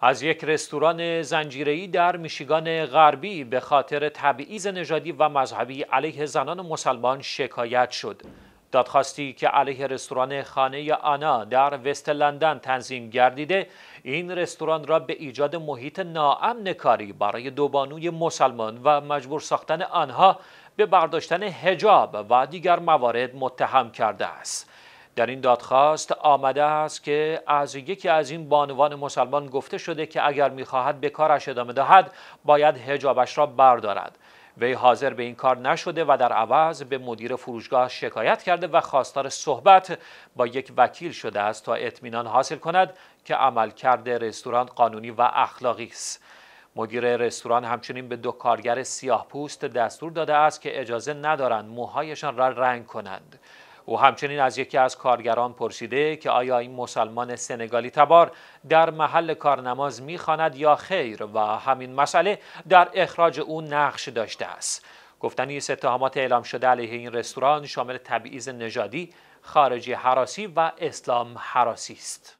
از یک رستوران زنجیره‌ای در میشیگان غربی به خاطر تبعیض نژادی و مذهبی علیه زنان مسلمان شکایت شد. دادخواستی که علیه رستوران خانه آنا در وست لندن تنظیم گردیده این رستوران را به ایجاد محیط ناامن کاری برای دوبانوی مسلمان و مجبور ساختن آنها به برداشتن هجاب و دیگر موارد متهم کرده است. در این دادخواست آمده است که از یکی از این بانوان مسلمان گفته شده که اگر میخواهد به کارش ادامه دهد باید هجابش را بردارد وی حاضر به این کار نشده و در عوض به مدیر فروشگاه شکایت کرده و خواستار صحبت با یک وکیل شده است تا اطمینان حاصل کند که عملکرد رستوران قانونی و اخلاقی است مدیر رستوران همچنین به دو کارگر سیاه پوست دستور داده است که اجازه ندارند موهایشان را رنگ کنند او همچنین از یکی از کارگران پرسیده که آیا این مسلمان سنگالی تبار در محل کارنماز میخواند یا خیر و همین مسئله در اخراج او نقش داشته است گفتنی اتهامات اعلام شده علیه این رستوران شامل تبعیض نژادی خارجی حراسی و اسلام حراسی است